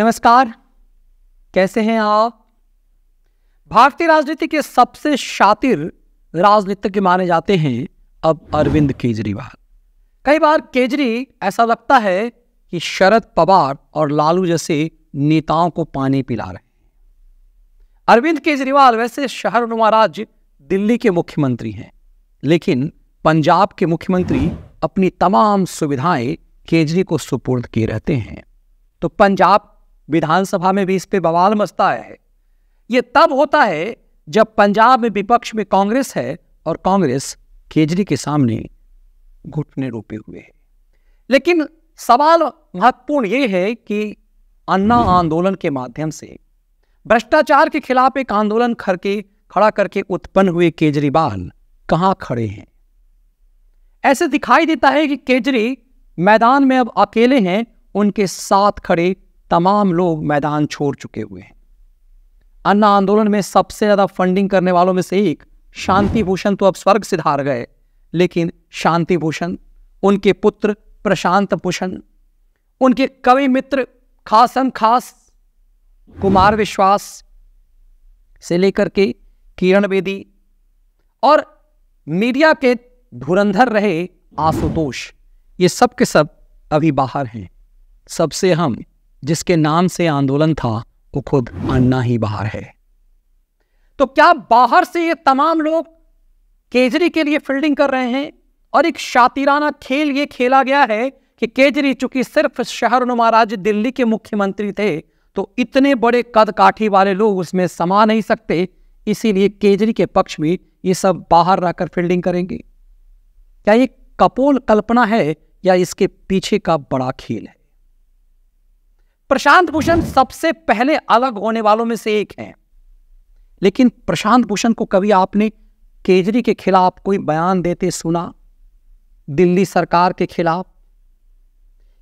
नमस्कार कैसे हैं आप भारतीय राजनीति के सबसे शातिर राजनीतिज्ञ माने जाते हैं अब अरविंद केजरीवाल कई बार केजरी ऐसा लगता है कि शरद पवार और लालू जैसे नेताओं को पानी पिला रहे हैं अरविंद केजरीवाल वैसे शहर नुमा राज्य दिल्ली के मुख्यमंत्री हैं लेकिन पंजाब के मुख्यमंत्री अपनी तमाम सुविधाएं केजरी को सुपुर्द किए रहते हैं तो पंजाब विधानसभा में भी इस पर बवाल मचता है ये तब होता है जब पंजाब में विपक्ष में कांग्रेस है और कांग्रेस केजरी के सामने घुटने रोपे हुए है लेकिन सवाल महत्वपूर्ण ये है कि अन्ना आंदोलन के माध्यम से भ्रष्टाचार के खिलाफ एक आंदोलन करके खड़ा करके उत्पन्न हुए केजरीवाल कहां खड़े हैं ऐसे दिखाई देता है कि केजरी मैदान में अब अकेले हैं उनके साथ खड़े तमाम लोग मैदान छोड़ चुके हुए हैं अन्ना आंदोलन में सबसे ज़्यादा फंडिंग करने वालों में से एक शांति भूषण तो अब स्वर्ग से धार गए लेकिन शांति भूषण उनके पुत्र प्रशांत भूषण उनके कवि मित्र खासम खास कुमार विश्वास से लेकर के किरण बेदी और मीडिया के धुरंधर रहे आशुतोष ये सब के सब अभी बाहर हैं सबसे हम जिसके नाम से आंदोलन था वो खुद अन्ना ही बाहर है तो क्या बाहर से ये तमाम लोग केजरी के लिए फील्डिंग कर रहे हैं और एक शातिराना खेल ये खेला गया है कि केजरी चूंकि सिर्फ शहर नुमा राज्य दिल्ली के मुख्यमंत्री थे तो इतने बड़े कद काठी वाले लोग उसमें समा नहीं सकते इसीलिए केजरी के पक्ष में ये सब बाहर रहकर फील्डिंग करेंगे क्या ये कपोल कल्पना है या इसके पीछे का बड़ा खेल है प्रशांत भूषण सबसे पहले अलग होने वालों में से एक हैं लेकिन प्रशांत भूषण को कभी आपने केजरी के खिलाफ कोई बयान देते सुना दिल्ली सरकार के खिलाफ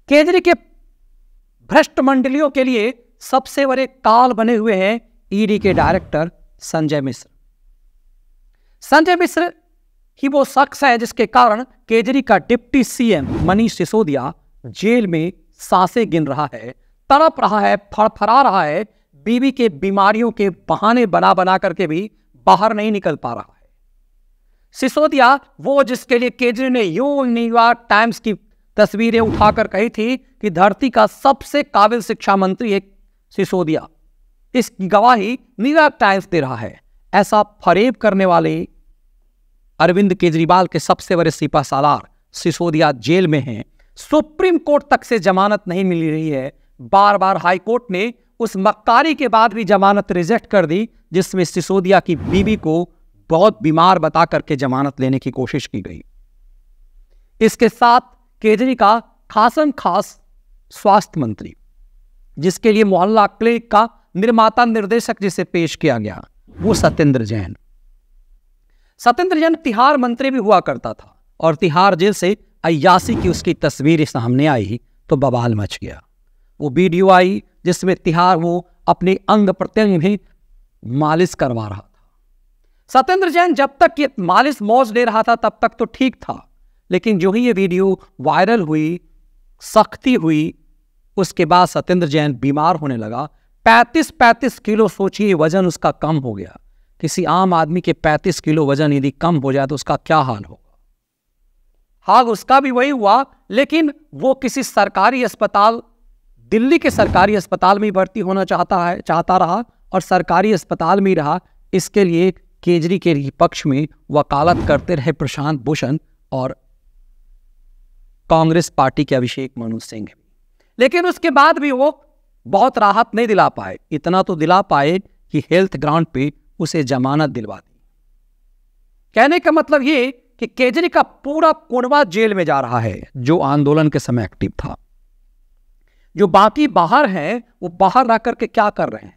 केजरी के भ्रष्ट मंडलियों के लिए सबसे बड़े काल बने हुए हैं ईडी e के डायरेक्टर संजय मिश्र संजय मिश्र ही वो शख्स है जिसके कारण केजरी का deputy CM Manish Sisodia jail में सांसें गिन रहा है तड़प रहा है फड़फड़ा रहा है बीवी के बीमारियों के बहाने बना बना करके भी बाहर नहीं निकल पा रहा है सिसोदिया वो जिसके लिए केजरी ने यू न्यूयॉर्क टाइम्स की तस्वीरें उठाकर कही थी कि धरती का सबसे काबिल शिक्षा मंत्री है सिसोदिया इसकी गवाही न्यूयॉर्क टाइम्स दे रहा है ऐसा फरेब करने वाले अरविंद केजरीवाल के सबसे बड़े सिपा सालार सिसोदिया जेल में हैं सुप्रीम कोर्ट तक से जमानत नहीं मिल रही है बार बार हाईकोर्ट ने उस मक्कारी के बाद भी जमानत रिजेक्ट कर दी जिसमें सिसोदिया की बीवी को बहुत बीमार बता करके जमानत लेने की कोशिश की गई इसके साथ केजरी का खासन खास स्वास्थ्य मंत्री जिसके लिए मोहल्ला क्लिनिक का निर्माता निर्देशक जिसे पेश किया गया वो सत्येंद्र जैन सत्येंद्र जैन तिहार मंत्री भी हुआ करता था और तिहार जेल से अयासी की उसकी तस्वीर सामने आई तो बवाल मच गया वो वीडियो आई जिसमें तिहार वो अपने अंग प्रत्यंग भी मालिश करवा रहा था सत्येंद्र जैन जब तक ये मालिश मौज ले रहा था तब तक तो ठीक था लेकिन जो ही ये वीडियो वायरल हुई सख्ती हुई उसके बाद सत्येंद्र जैन बीमार होने लगा 35-35 किलो सोचिए वजन उसका कम हो गया किसी आम आदमी के 35 किलो वजन यदि कम हो जाए तो उसका क्या हाल होगा हाँ उसका भी वही हुआ लेकिन वो किसी सरकारी अस्पताल दिल्ली के सरकारी अस्पताल में भर्ती होना चाहता है चाहता रहा और सरकारी अस्पताल में रहा इसके लिए केजरी के पक्ष में वकालत करते रहे प्रशांत भूषण और कांग्रेस पार्टी के अभिषेक मनु सिंह लेकिन उसके बाद भी वो बहुत राहत नहीं दिला पाए इतना तो दिला पाए कि हेल्थ ग्राउंड पे उसे जमानत दिलवा दी कहने का मतलब ये कि केजरी का पूरा कोनवा जेल में जा रहा है जो आंदोलन के समय एक्टिव था जो बाकी बाहर हैं वो बाहर रह करके क्या कर रहे हैं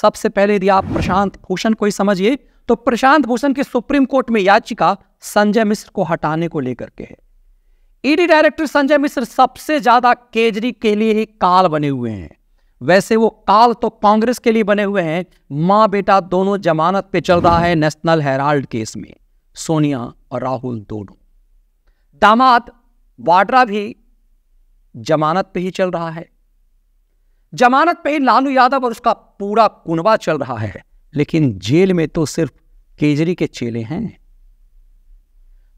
सबसे पहले यदि आप प्रशांत भूषण को ही समझिए तो प्रशांत भूषण की सुप्रीम कोर्ट में याचिका संजय मिश्र को हटाने को लेकर के है ED e director Sanjay Mishra सबसे ज्यादा केजरी के लिए ही काल बने हुए हैं वैसे वो काल तो कांग्रेस के लिए बने हुए हैं माँ बेटा दोनों जमानत पे चल रहा है नेशनल हेराल्ड केस में सोनिया और राहुल दोनों दामाद वाड्रा भी जमानत पे ही चल रहा है जमानत पे लालू यादव और उसका पूरा कुनबा चल रहा है लेकिन जेल में तो सिर्फ केजरी के चेले हैं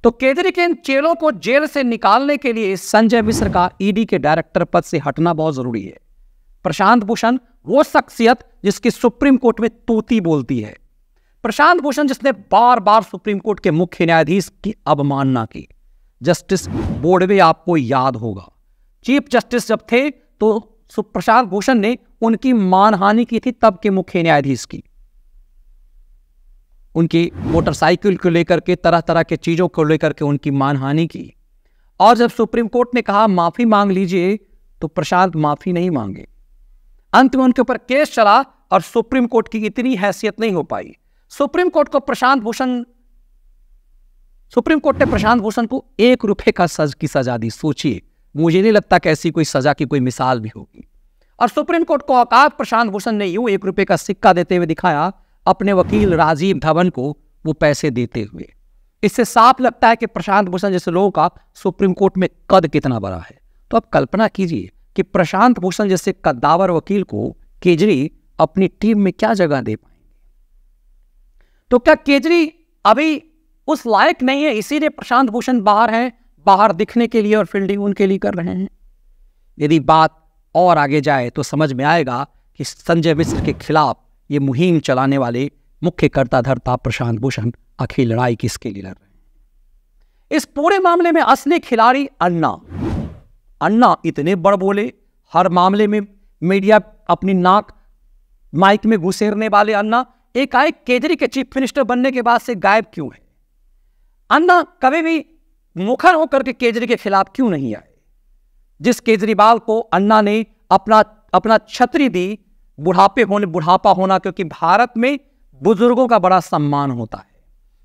तो केजरी के इन चेलों को जेल से निकालने के लिए संजय मिश्र का ईडी e के डायरेक्टर पद से हटना बहुत जरूरी है प्रशांत भूषण वो शख्सियत जिसकी सुप्रीम कोर्ट में तूती बोलती है प्रशांत भूषण जिसने बार बार सुप्रीम कोर्ट के मुख्य न्यायाधीश की अवमानना की जस्टिस बोर्डवे आपको याद होगा चीफ जस्टिस जब थे तो सुप्रशांत भूषण ने उनकी मानहानि की थी तब के मुख्य न्यायाधीश की उनकी मोटरसाइकिल को लेकर के तरह तरह के चीज़ों को लेकर के उनकी मानहानि की और जब सुप्रीम कोर्ट ने कहा माफ़ी मांग लीजिए तो प्रशांत माफ़ी नहीं मांगे अंत में उनके ऊपर केस चला और सुप्रीम कोर्ट की इतनी हैसियत नहीं हो पाई सुप्रीम कोर्ट को प्रशांत भूषण सुप्रीम कोर्ट ने प्रशांत भूषण को एक रुपए का सज की सजा दी सोचिए मुझे नहीं लगता कि ऐसी कोई सजा की कोई मिसाल भी होगी और सुप्रीम कोर्ट को औकात प्रशांत भूषण ने यूं एक रुपये का सिक्का देते हुए दिखाया अपने वकील राजीव धवन को वो पैसे देते हुए इससे साफ लगता है कि प्रशांत भूषण जैसे लोगों का सुप्रीम कोर्ट में कद कितना बड़ा है तो आप कल्पना कीजिए कि प्रशांत भूषण जैसे कद्दावर वकील को केजरी अपनी टीम में क्या जगह दे पाएंगे तो क्या केजरी अभी उस लायक नहीं है इसीलिए प्रशांत भूषण बाहर हैं बाहर दिखने के लिए और फील्डिंग उनके लिए कर रहे हैं यदि बात और आगे जाए तो समझ में आएगा कि संजय मिश्र के खिलाफ ये मुहिम चलाने वाले मुख्य कर्ता धरता प्रशांत भूषण आखिर लड़ाई किसके लिए लड़ रहे हैं इस पूरे मामले में असली खिलाड़ी अन्ना अन्ना इतने बड़ बोले हर मामले में मीडिया अपनी नाक माइक में घुसेरने वाले अन्ना एकाएक केजरी के चीफ मिनिस्टर बनने के बाद से गायब क्यों है अन्ना कभी भी मुखर होकर के केजरी के खिलाफ क्यों नहीं आए जिस केजरीवाल को अन्ना ने अपना अपना छतरी दी बुढ़ापे होने बुढ़ापा होना क्योंकि भारत में बुजुर्गों का बड़ा सम्मान होता है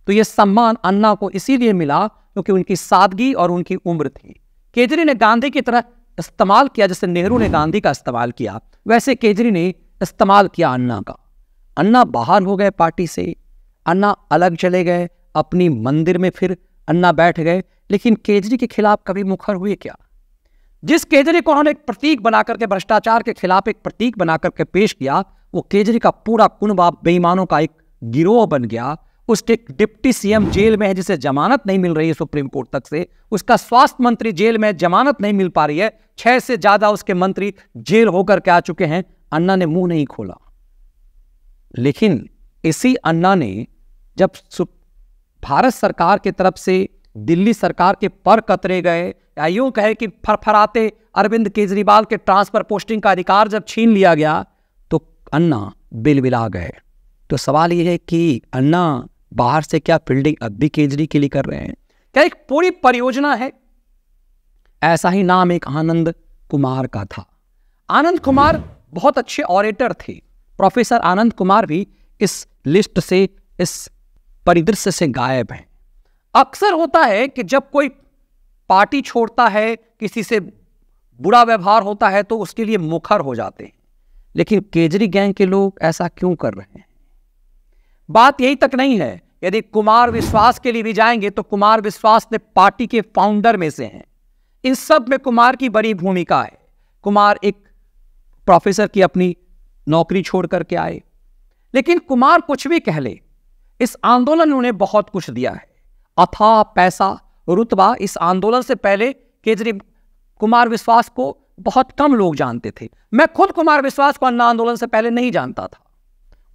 तो यह सम्मान अन्ना को इसीलिए मिला क्योंकि उनकी सादगी और उनकी उम्र थी केजरी ने गांधी की तरह इस्तेमाल किया जैसे नेहरू ने गांधी का इस्तेमाल किया वैसे केजरी ने इस्तेमाल किया अन्ना का अन्ना बाहर हो गए पार्टी से अन्ना अलग चले गए अपनी मंदिर में फिर अन्ना बैठ गए लेकिन केजरी के खिलाफ कभी मुखर हुए क्या जिस केजरी को उन्होंने एक प्रतीक बना करके भ्रष्टाचार के खिलाफ एक प्रतीक बना करके पेश किया वो केजरी का पूरा कुनबा बेईमानों का एक गिरोह बन गया उसके डिप्टी सीएम जेल में है जिसे जमानत नहीं मिल रही है सुप्रीम कोर्ट तक से उसका स्वास्थ्य मंत्री जेल में जमानत नहीं मिल पा रही है छह से ज्यादा उसके मंत्री जेल होकर के आ चुके हैं अन्ना ने मुंह नहीं खोला लेकिन इसी अन्ना ने जब सुप भारत सरकार की तरफ से दिल्ली सरकार के पर कतरे गए या यूं कहे कि फरफराते अरविंद केजरीवाल के ट्रांसफर पोस्टिंग का अधिकार जब छीन लिया गया तो अन्ना बिल बिला गए तो सवाल यह है कि अन्ना बाहर से क्या फील्डिंग अब भी केजरी के लिए कर रहे हैं क्या एक पूरी परियोजना है ऐसा ही नाम एक आनंद कुमार का था आनंद कुमार बहुत अच्छे ऑरेटर थे प्रोफेसर आनंद कुमार भी इस लिस्ट से इस परिदृश्य से गायब हैं अक्सर होता है कि जब कोई पार्टी छोड़ता है किसी से बुरा व्यवहार होता है तो उसके लिए मुखर हो जाते हैं लेकिन केजरी गैंग के लोग ऐसा क्यों कर रहे हैं बात यही तक नहीं है यदि कुमार विश्वास के लिए भी जाएंगे तो कुमार विश्वास ने पार्टी के फाउंडर में से हैं इन सब में कुमार की बड़ी भूमिका है कुमार एक प्रोफेसर की अपनी नौकरी छोड़ करके आए लेकिन कुमार कुछ भी कह ले इस आंदोलन ने उन्हें बहुत कुछ दिया है अथा पैसा रुतबा इस आंदोलन से पहले केजरी कुमार विश्वास को बहुत कम लोग जानते थे मैं खुद कुमार विश्वास को अन्ना आंदोलन से पहले नहीं जानता था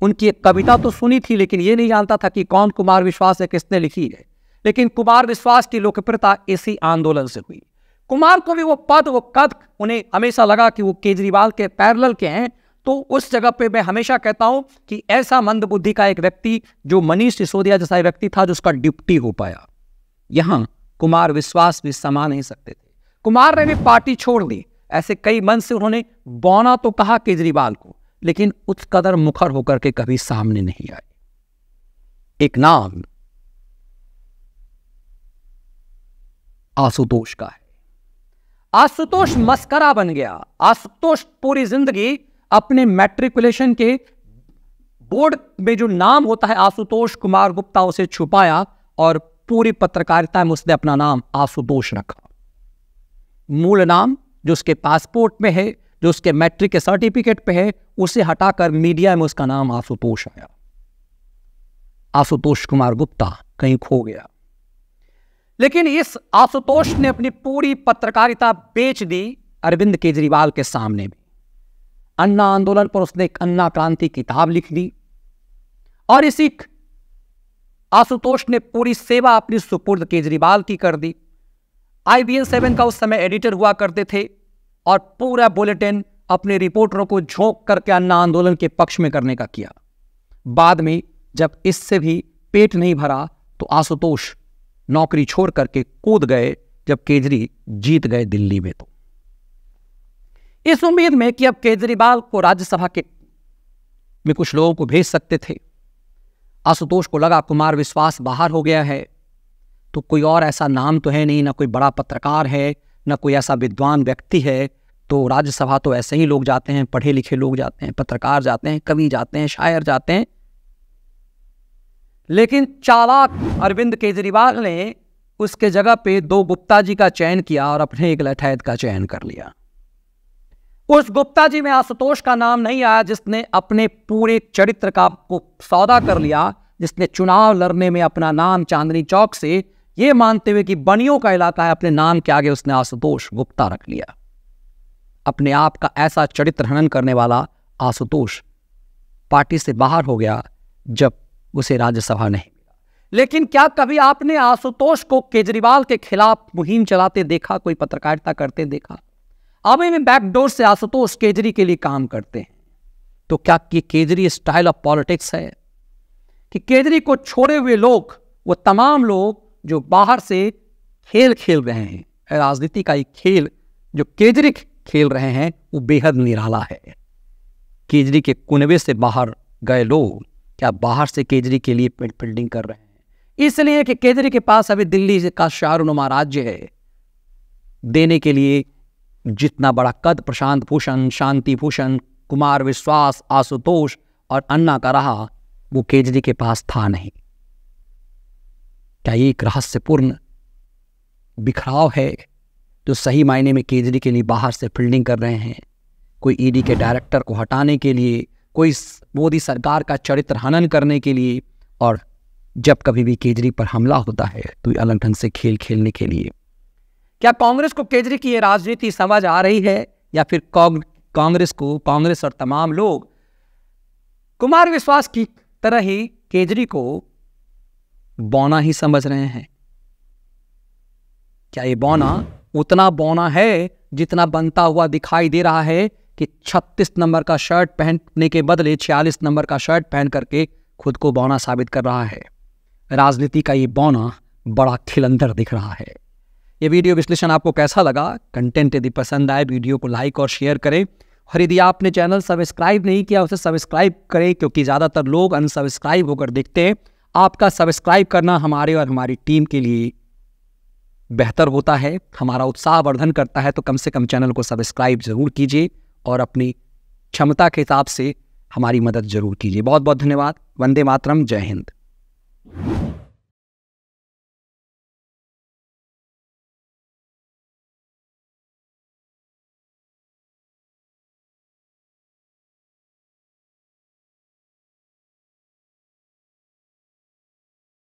उनकी एक कविता तो सुनी थी लेकिन यह नहीं जानता था कि कौन कुमार विश्वास है किसने लिखी है लेकिन कुमार विश्वास की लोकप्रियता इसी आंदोलन से हुई कुमार को भी वो पद वो कद उन्हें हमेशा लगा कि वो केजरीवाल के पैरल के हैं तो उस जगह पे मैं हमेशा कहता हूं कि ऐसा मंद बुद्धि का एक व्यक्ति जो मनीष सिसोदिया जैसा व्यक्ति था जो उसका डिप्टी हो पाया यहां कुमार विश्वास भी समा नहीं सकते थे कुमार ने भी पार्टी छोड़ दी ऐसे कई मन से उन्होंने बौना तो कहा केजरीवाल को लेकिन उस कदर मुखर होकर के कभी सामने नहीं आए एक नाम आशुतोष का है आशुतोष मस्करा बन गया आशुतोष पूरी जिंदगी अपने मैट्रिकुलेशन के बोर्ड में जो नाम होता है आशुतोष कुमार गुप्ता उसे छुपाया और पूरी पत्रकारिता में उसने अपना नाम आशुतोष रखा मूल नाम जो उसके पासपोर्ट में है जो उसके मैट्रिक के सर्टिफिकेट पे है उसे हटाकर मीडिया में उसका नाम आशुतोष आया आशुतोष कुमार गुप्ता कहीं खो गया लेकिन इस आशुतोष ने अपनी पूरी पत्रकारिता बेच दी अरविंद केजरीवाल के सामने भी अन्ना आंदोलन पर उसने एक अन्ना क्रांति किताब लिख दी और इसी आशुतोष ने पूरी सेवा अपनी सुपुर्द केजरीवाल की कर दी आई बी सेवन का उस समय एडिटर हुआ करते थे और पूरा बुलेटिन अपने रिपोर्टरों को झोंक करके अन्ना आंदोलन के पक्ष में करने का किया बाद में जब इससे भी पेट नहीं भरा तो आशुतोष नौकरी छोड़ करके कूद गए जब केजरी जीत गए दिल्ली में तो इस उम्मीद में कि अब केजरीवाल को राज्यसभा के में कुछ लोगों को भेज सकते थे आशुतोष को लगा कुमार विश्वास बाहर हो गया है तो कोई और ऐसा नाम तो है नहीं ना कोई बड़ा पत्रकार है ना कोई ऐसा विद्वान व्यक्ति है तो राज्यसभा तो ऐसे ही लोग जाते हैं पढ़े लिखे लोग जाते हैं पत्रकार जाते हैं कवि जाते हैं शायर जाते हैं लेकिन चालाक अरविंद केजरीवाल ने उसके जगह पे दो गुप्ता जी का चयन किया और अपने एक लठैद का चयन कर लिया उस गुप्ता जी में आशुतोष का नाम नहीं आया जिसने अपने पूरे चरित्र का को सौदा कर लिया जिसने चुनाव लड़ने में अपना नाम चांदनी चौक से यह मानते हुए कि बनियों का इलाका है अपने नाम के आगे उसने आशुतोष गुप्ता रख लिया अपने आप का ऐसा चरित्र हनन करने वाला आशुतोष पार्टी से बाहर हो गया जब उसे राज्यसभा नहीं मिला लेकिन क्या कभी आपने आशुतोष को केजरीवाल के खिलाफ मुहिम चलाते देखा कोई पत्रकारिता करते देखा अब इनमें बैकडोर सियासतों केजरी के लिए काम करते हैं तो क्या कि केजरी स्टाइल ऑफ पॉलिटिक्स है कि केजरी को छोड़े हुए लोग वो तमाम लोग जो बाहर से खेल खेल रहे हैं राजनीति का एक खेल जो केजरी खेल रहे हैं वो बेहद निराला है केजरी के कुनबे से बाहर गए लोग क्या बाहर से केजरी के लिए फील्डिंग कर रहे हैं इसलिए कि केजरी के पास अभी दिल्ली का शाहरुनुमा राज्य है देने के लिए जितना बड़ा कद प्रशांत भूषण शांति भूषण कुमार विश्वास आशुतोष और अन्ना का रहा वो केजरी के पास था नहीं क्या ये एक रहस्यपूर्ण बिखराव है जो सही मायने में केजरी के लिए बाहर से फील्डिंग कर रहे हैं कोई ईडी e के डायरेक्टर को हटाने के लिए कोई मोदी सरकार का चरित्र हनन करने के लिए और जब कभी भी केजरी पर हमला होता है तो अलग ढंग से खेल खेलने के लिए क्या कांग्रेस को केजरी की ये राजनीति समझ आ रही है या फिर कांग्रेस को कांग्रेस और तमाम लोग कुमार विश्वास की तरह ही केजरी को बौना ही समझ रहे हैं क्या ये बौना उतना बौना है जितना बनता हुआ दिखाई दे रहा है कि 36 नंबर का शर्ट पहनने के बदले 46 नंबर का शर्ट पहन करके खुद को बौना साबित कर रहा है राजनीति का ये बौना बड़ा खिलंदर दिख रहा है ये वीडियो विश्लेषण आपको कैसा लगा कंटेंट यदि पसंद आए तो वीडियो को लाइक और शेयर करें और यदि आपने चैनल सब्सक्राइब नहीं किया उसे सब्सक्राइब करें क्योंकि ज़्यादातर लोग अनसब्सक्राइब होकर देखते हैं आपका सब्सक्राइब करना हमारे और हमारी टीम के लिए बेहतर होता है हमारा उत्साहवर्धन करता है तो कम से कम चैनल को सब्सक्राइब ज़रूर कीजिए और अपनी क्षमता के हिसाब से हमारी मदद जरूर कीजिए बहुत बहुत धन्यवाद वंदे मातरम जय हिंद